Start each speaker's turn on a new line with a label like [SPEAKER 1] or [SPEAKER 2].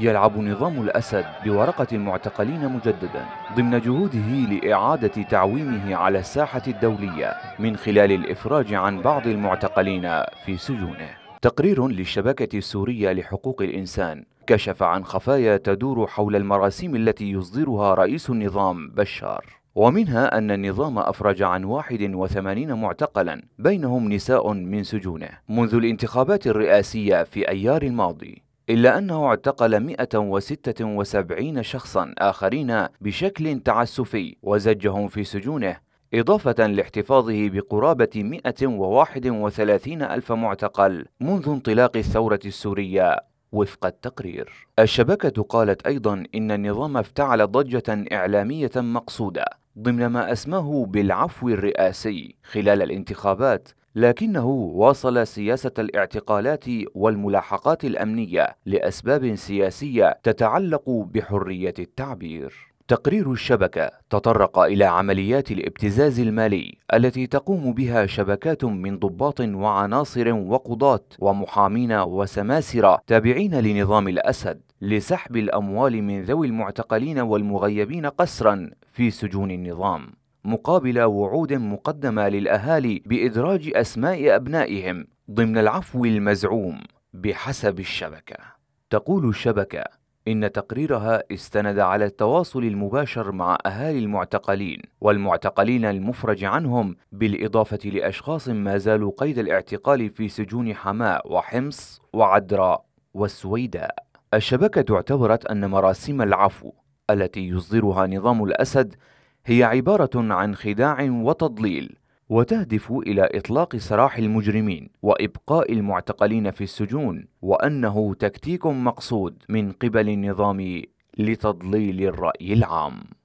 [SPEAKER 1] يلعب نظام الأسد بورقة المعتقلين مجددا ضمن جهوده لإعادة تعويمه على الساحة الدولية من خلال الإفراج عن بعض المعتقلين في سجونه تقرير للشبكة السورية لحقوق الإنسان كشف عن خفايا تدور حول المراسيم التي يصدرها رئيس النظام بشار ومنها أن النظام أفرج عن 81 معتقلا بينهم نساء من سجونه منذ الانتخابات الرئاسية في أيار الماضي إلا أنه اعتقل 176 شخصا آخرين بشكل تعسفي وزجهم في سجونه إضافة لاحتفاظه بقرابة 131 ألف معتقل منذ انطلاق الثورة السورية وفق التقرير الشبكة قالت أيضا إن النظام افتعل ضجة إعلامية مقصودة ضمن ما أسماه بالعفو الرئاسي خلال الانتخابات لكنه واصل سياسة الاعتقالات والملاحقات الأمنية لأسباب سياسية تتعلق بحرية التعبير تقرير الشبكة تطرق إلى عمليات الابتزاز المالي التي تقوم بها شبكات من ضباط وعناصر وقضاة ومحامين وسماسرة تابعين لنظام الأسد لسحب الأموال من ذوي المعتقلين والمغيبين قسرا في سجون النظام مقابل وعود مقدمة للأهالي بإدراج أسماء أبنائهم ضمن العفو المزعوم بحسب الشبكة تقول الشبكة إن تقريرها استند على التواصل المباشر مع أهالي المعتقلين والمعتقلين المفرج عنهم بالإضافة لأشخاص ما زالوا قيد الاعتقال في سجون حماة وحمص وعدراء والسويداء الشبكة اعتبرت أن مراسم العفو التي يصدرها نظام الأسد هي عبارة عن خداع وتضليل وتهدف إلى إطلاق سراح المجرمين وإبقاء المعتقلين في السجون وأنه تكتيك مقصود من قبل النظام لتضليل الرأي العام